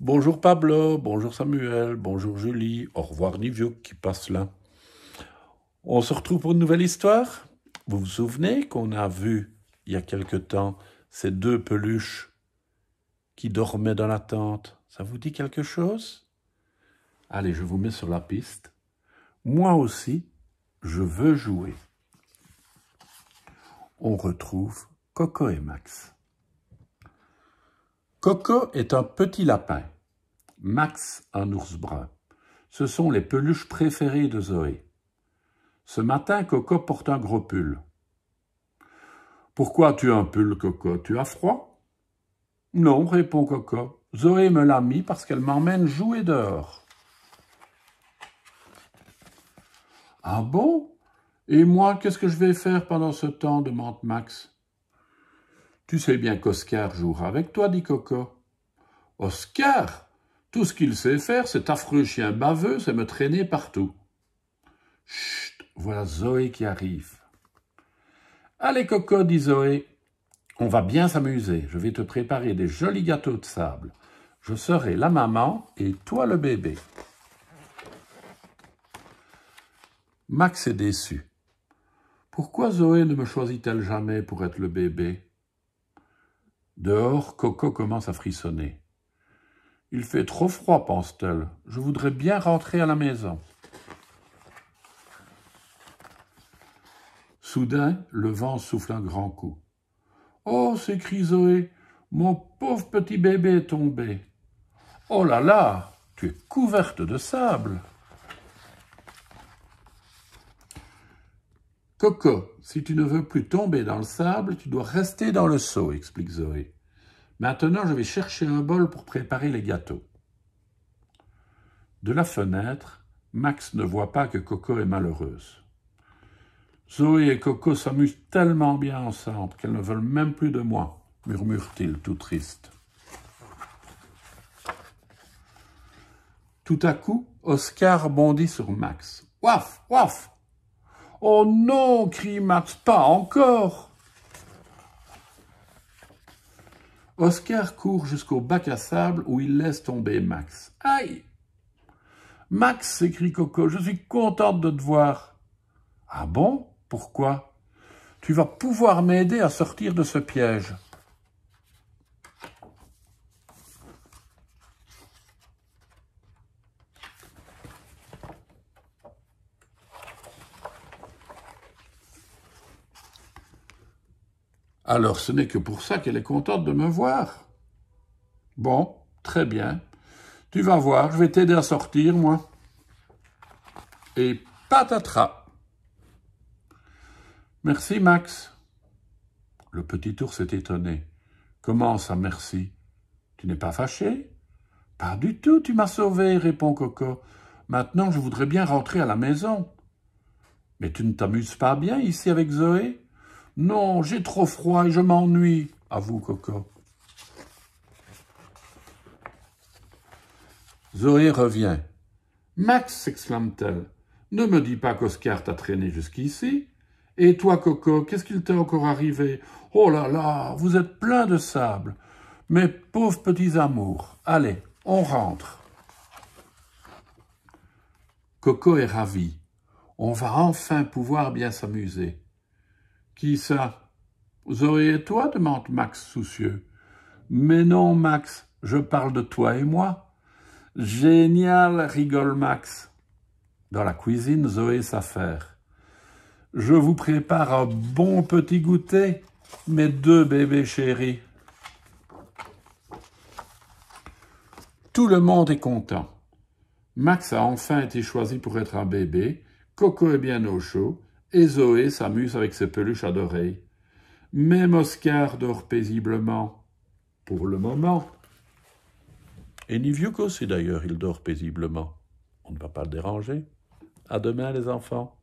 Bonjour Pablo, bonjour Samuel, bonjour Julie, au revoir Nivio qui passe là. On se retrouve pour une nouvelle histoire. Vous vous souvenez qu'on a vu il y a quelque temps ces deux peluches qui dormaient dans la tente. Ça vous dit quelque chose Allez, je vous mets sur la piste. Moi aussi, je veux jouer. On retrouve Coco et Max. Coco est un petit lapin, Max un ours brun. Ce sont les peluches préférées de Zoé. Ce matin, Coco porte un gros pull. Pourquoi tu un pull, Coco Tu as froid Non, répond Coco. Zoé me l'a mis parce qu'elle m'emmène jouer dehors. Ah bon Et moi, qu'est-ce que je vais faire pendant ce temps demande Max. Tu sais bien qu'Oscar jouera avec toi, dit Coco. Oscar Tout ce qu'il sait faire, cet affreux chien baveux, c'est me traîner partout. Chut Voilà Zoé qui arrive. Allez, Coco, dit Zoé. On va bien s'amuser. Je vais te préparer des jolis gâteaux de sable. Je serai la maman et toi le bébé. Max est déçu. Pourquoi Zoé ne me choisit-elle jamais pour être le bébé Dehors, Coco commence à frissonner. Il fait trop froid, pense-t-elle. Je voudrais bien rentrer à la maison. Soudain, le vent souffle un grand coup. Oh, s'écrie Zoé, mon pauvre petit bébé est tombé. Oh là là, tu es couverte de sable. Coco, si tu ne veux plus tomber dans le sable, tu dois rester dans le seau, explique Zoé. Maintenant, je vais chercher un bol pour préparer les gâteaux. De la fenêtre, Max ne voit pas que Coco est malheureuse. Zoé et Coco s'amusent tellement bien ensemble qu'elles ne veulent même plus de moi, murmure-t-il tout triste. Tout à coup, Oscar bondit sur Max. Waf, waf, Oh non, crie Max, pas encore. Oscar court jusqu'au bac à sable où il laisse tomber Max. Aïe Max, s'écrie Coco, je suis contente de te voir. Ah bon Pourquoi Tu vas pouvoir m'aider à sortir de ce piège. Alors ce n'est que pour ça qu'elle est contente de me voir. Bon, très bien. Tu vas voir, je vais t'aider à sortir, moi. Et patatras. Merci, Max. Le petit ours est étonné. Comment ça, merci Tu n'es pas fâché Pas du tout, tu m'as sauvé, répond Coco. Maintenant, je voudrais bien rentrer à la maison. Mais tu ne t'amuses pas bien ici avec Zoé non, j'ai trop froid et je m'ennuie, avoue Coco. Zoé revient. Max, s'exclame-t-elle, ne me dis pas qu'Oscar t'a traîné jusqu'ici. Et toi, Coco, qu'est-ce qu'il t'est encore arrivé Oh là là, vous êtes plein de sable. Mes pauvres petits amours. Allez, on rentre. Coco est ravi. On va enfin pouvoir bien s'amuser. Qui ça Zoé et toi demande Max soucieux. Mais non, Max, je parle de toi et moi. Génial, rigole Max. Dans la cuisine, Zoé s'affaire. Je vous prépare un bon petit goûter, mes deux bébés chéris. Tout le monde est content. Max a enfin été choisi pour être un bébé, Coco est bien au chaud, et Zoé s'amuse avec ses peluches adorées. Même Oscar dort paisiblement, pour le moment. Et Nivuko aussi d'ailleurs, il dort paisiblement. On ne va pas le déranger. À demain les enfants.